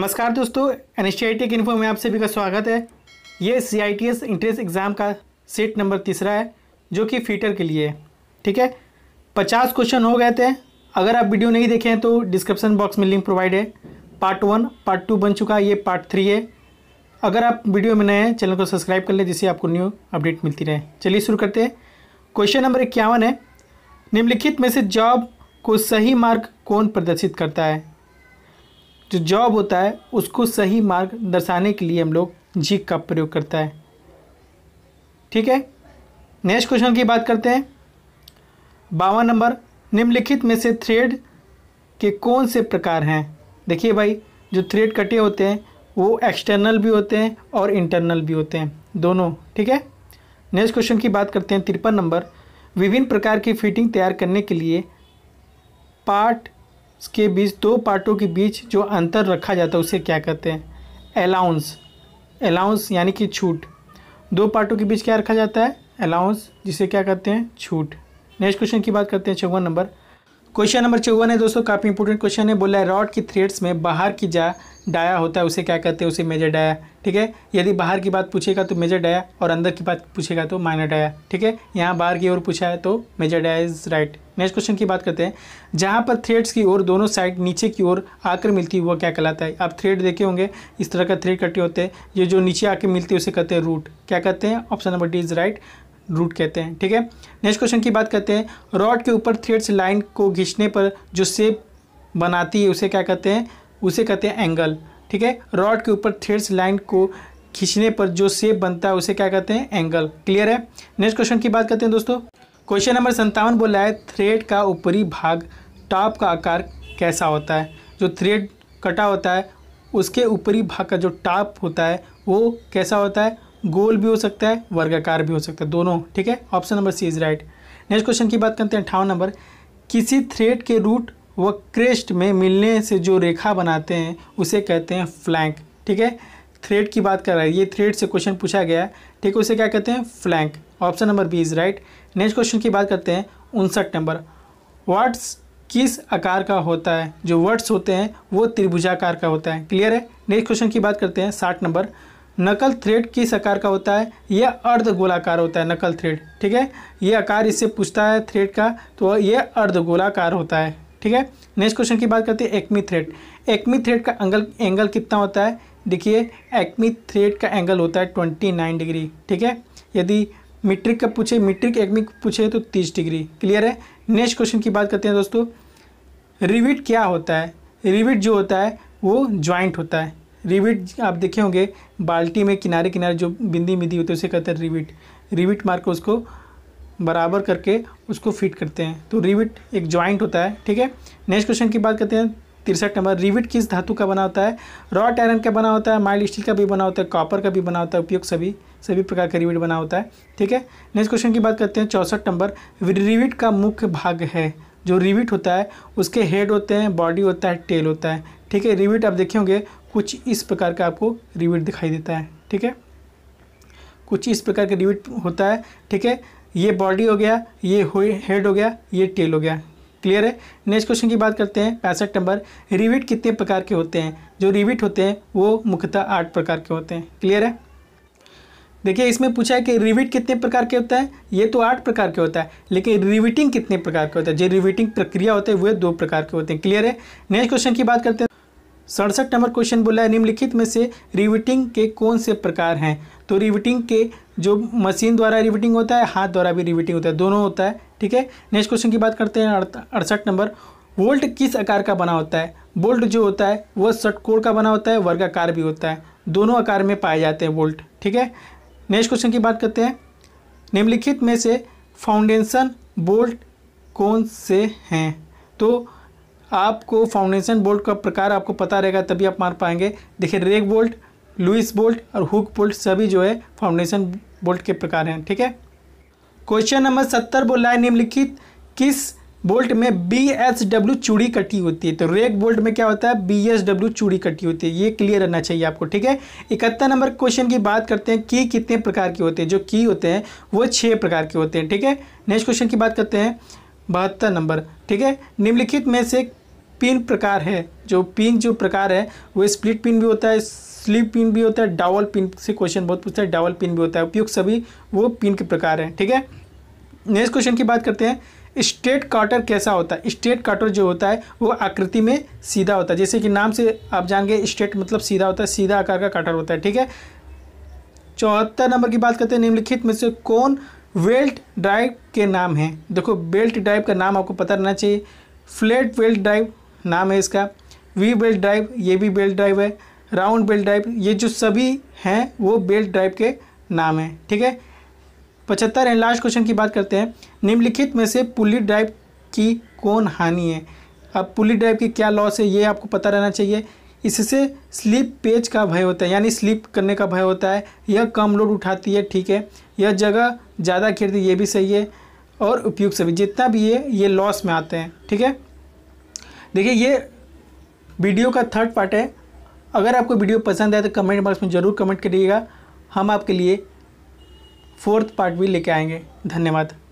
नमस्कार दोस्तों N S T I में आप सभी का स्वागत है ये C I T S entrance exam का सेट नंबर तीसरा है जो कि फीटर के लिए है ठीक है पचास क्वेश्चन हो गए थे अगर आप वीडियो नहीं देखें तो डिस्क्रिप्शन बॉक्स में लिंक प्रोवाइड है पार्ट वन पार्ट टू बन चुका है ये पार्ट थ्री है अगर आप वीडियो में नए हैं चैनल को सब्सक्राइब कर लें जिससे आपको न्यू अपडेट मिलती रहे चलिए शुरू करते हैं क्वेश्चन नंबर इक्यावन है निम्नलिखित में से जॉब को सही मार्ग कौन प्रदर्शित करता है जो जॉब होता है उसको सही मार्ग दर्शाने के लिए हम लोग जी का प्रयोग करता है ठीक है नेक्स्ट क्वेश्चन की बात करते हैं बावन नंबर निम्नलिखित में से थ्रेड के कौन से प्रकार हैं देखिए भाई जो थ्रेड कटे होते हैं वो एक्सटर्नल भी होते हैं और इंटरनल भी होते हैं दोनों ठीक है नेक्स्ट क्वेश्चन की बात करते हैं तिरपन नंबर विभिन्न प्रकार की फिटिंग तैयार करने के लिए पार्ट के बीच दो पार्टों के बीच जो अंतर रखा जाता है उसे क्या कहते हैं अलाउंस अलाउंस यानी कि छूट दो पार्टों के बीच क्या रखा जाता है अलाउंस जिसे क्या कहते हैं छूट नेक्स्ट क्वेश्चन की बात करते हैं चौवन नंबर क्वेश्चन नंबर चौवन है दोस्तों काफ़ी इंपॉर्टेंट क्वेश्चन है बोला है रॉड की थ्रेड्स में बाहर की जा डाया होता है उसे क्या कहते हैं उसे मेजर डाया ठीक है यदि बाहर की बात पूछेगा तो मेजर डाया और अंदर की बात पूछेगा तो माइनर डाया ठीक है यहाँ बाहर की ओर पूछा है तो major dia is right next question की बात करते हैं जहाँ पर थ्रेड्स की ओर दोनों साइड नीचे की ओर आकर मिलती है वह क्या कहलाता है आप थ्रेड देखे होंगे इस तरह का थ्रेड कटे होते हैं ये जो नीचे आके मिलती है उसे कहते हैं रूट क्या कहते हैं option number D is right root कहते हैं ठीक है नेक्स्ट क्वेश्चन की बात करते हैं रॉड के ऊपर थ्रेड्स लाइन को घिंचने पर जो सेप बनाती है उसे क्या कहते हैं उसे कहते हैं एंगल ठीक है रॉड के ऊपर थ्रेड्स लाइन को खींचने पर जो सेप बनता है उसे क्या कहते हैं एंगल क्लियर है नेक्स्ट क्वेश्चन की बात करते हैं दोस्तों क्वेश्चन नंबर संतावन बोला है थ्रेड का ऊपरी भाग टॉप का आकार कैसा होता है जो थ्रेड कटा होता है उसके ऊपरी भाग का जो टॉप होता है वो कैसा होता है गोल भी हो सकता है वर्गाकार भी हो सकता है दोनों ठीक है option number C is right next question की बात करते हैं अठावन नंबर किसी थ्रेड के रूट व क्रेस्ट में मिलने से जो रेखा बनाते हैं उसे कहते हैं फ्लैंक ठीक है थ्रेड की बात कर रहा है ये थ्रेड से क्वेश्चन पूछा गया है ठीक है उसे क्या कहते हैं flank option number B is right next question की बात करते हैं उनसठ नंबर वर्ड्स किस आकार का होता है जो वर्ड्स होते हैं वो त्रिभुजाकार का होता है क्लियर है नेक्स्ट क्वेश्चन की बात करते हैं साठ नंबर नकल थ्रेड किस आकार का होता है यह अर्ध गोलाकार होता है नकल थ्रेड ठीक है ये आकार इससे पूछता है थ्रेड का तो यह अर्ध गोलाकार होता है ठीक है नेक्स्ट क्वेश्चन की बात करते हैं एक्मी थ्रेड एक्मी थ्रेड का एंगल एंगल कितना होता है देखिए एक्मी थ्रेड का एंगल होता है ट्वेंटी नाइन डिग्री ठीक है यदि मीट्रिक का पूछे मीट्रिक एक्मी पूछे तो तीस डिग्री क्लियर है नेक्स्ट क्वेश्चन की बात करते हैं दोस्तों रिविट क्या होता है रिविट जो होता है वो ज्वाइंट होता है रिविट आप देखे होंगे बाल्टी में किनारे किनारे जो बिंदी मिंदी होती है उसे कहते हैं रिविट रिविट मार कर उसको बराबर करके उसको फिट करते हैं तो रिविट एक ज्वाइंट होता है ठीक है नेक्स्ट क्वेश्चन की बात करते हैं तिरसठ नंबर रिविट किस धातु का बना होता है रॉट आयरन का बना होता है माइल्ड स्टील का भी बना होता है कॉपर का भी बना होता है उपयोग सभी सभी प्रकार का रिविट बना होता है ठीक है नेक्स्ट क्वेश्चन की बात करते हैं चौंसठ नंबर रिविट का मुख्य भाग है जो रिविट होता है उसके हेड होते हैं बॉडी होता है टेल होता है ठीक है रिविट आप देखे होंगे कुछ इस प्रकार का आपको रिविट दिखाई देता है ठीक है कुछ इस प्रकार का रिविट होता है ठीक है ये बॉडी हो गया ये हेड हो गया ये टेल हो गया क्लियर है नेक्स्ट क्वेश्चन की बात करते हैं पैंसठ नंबर रिविट कितने प्रकार के होते हैं जो रिविट होते हैं वो मुख्यतः आठ प्रकार के होते हैं क्लियर है देखिए इसमें पूछा है कि रिविट कितने प्रकार के होता है ये तो आठ प्रकार के होता है लेकिन रिविटिंग कितने प्रकार के होता है जो रिविटिंग प्रक्रिया होते हैं वह दो प्रकार के होते हैं क्लियर है नेक्स्ट क्वेश्चन की बात करते हैं सड़सठ नंबर क्वेश्चन बोला है निम्नलिखित में से रिविटिंग के कौन से प्रकार हैं तो रिविटिंग के जो मशीन द्वारा रिविटिंग होता है हाथ द्वारा भी रिविटिंग होता है दोनों होता है ठीक है नेक्स्ट क्वेश्चन की बात करते हैं अड़सठ नंबर वोल्ट किस आकार का बना होता है बोल्ट जो होता है वह षटकोण का बना होता है वर्गाकार भी होता है दोनों आकार में पाए जाते हैं वोल्ट ठीक है नेक्स्ट क्वेश्चन की बात करते हैं निम्नलिखित में से फाउंडेशन बोल्ट कौन से हैं तो आपको फाउंडेशन बोल्ट का प्रकार आपको पता रहेगा तभी आप मार पाएंगे देखिए रेग बोल्ट लुइस बोल्ट और हुक बोल्ट सभी जो है फाउंडेशन बोल्ट के प्रकार हैं ठीक है क्वेश्चन नंबर सत्तर बोला है निम्नलिखित किस बोल्ट में बी एस डब्ल्यू चूड़ी कटी होती है तो रेक बोल्ट में क्या होता है बी एस डब्ल्यू चूड़ी कटी होती है ये क्लियर रहना चाहिए आपको ठीक है इकहत्तर नंबर क्वेश्चन की बात करते हैं की कितने प्रकार के होते हैं जो की होते हैं वो छः प्रकार के होते हैं ठीक है नेक्स्ट क्वेश्चन की बात करते हैं बहत्तर नंबर ठीक है निम्नलिखित में से पिन प्रकार है जो पिन जो प्रकार है वो स्प्लिट पिन भी होता है स्लिप पिन भी होता है डावल पिन से क्वेश्चन बहुत पूछता है डावल पिन भी होता है उपयुक्त सभी वो पिन के प्रकार हैं ठीक है नेक्स्ट क्वेश्चन की बात करते हैं स्ट्रेट कार्टर कैसा होता है स्ट्रेट कार्टर जो होता है वो आकृति में सीधा होता है जैसे कि नाम से आप जान स्ट्रेट मतलब सीधा होता है सीधा आकार का काटर होता है ठीक है चौहत्तर नंबर की बात करते हैं निम्नलिखित में से कौन वेल्ट ड्राइव के नाम है देखो बेल्ट ड्राइव का नाम आपको पता रहना चाहिए फ्लैट वेल्ट ड्राइव नाम है इसका वी बेल्ट ड्राइव ये भी बेल्ट ड्राइव है राउंड बेल्ट ड्राइव ये जो सभी हैं वो बेल्ट ड्राइव के नाम हैं ठीक है पचहत्तर एंड लास्ट क्वेश्चन की बात करते हैं निम्नलिखित में से पुली ड्राइव की कौन हानि है अब पुली ड्राइव की क्या लॉस है ये आपको पता रहना चाहिए इससे स्लिप पेज का भय होता है यानी स्लिप करने का भय होता है यह कम लोड उठाती है ठीक है यह जगह ज़्यादा है ये भी सही है और उपयुक्त सभी जितना भी है ये लॉस में आते हैं ठीक है देखिए ये वीडियो का थर्ड पार्ट है अगर आपको वीडियो पसंद आए तो कमेंट बॉक्स में ज़रूर कमेंट करिएगा हम आपके लिए फोर्थ पार्ट भी लेके आएंगे धन्यवाद